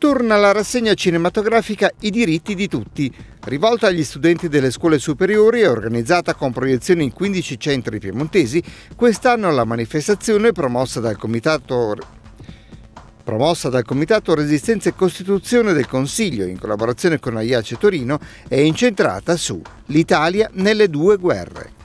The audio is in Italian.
torna la rassegna cinematografica I diritti di tutti, rivolta agli studenti delle scuole superiori e organizzata con proiezioni in 15 centri piemontesi, quest'anno la manifestazione promossa dal Comitato promossa dal Comitato Resistenza e Costituzione del Consiglio in collaborazione con Aiace Torino, è incentrata su L'Italia nelle due guerre.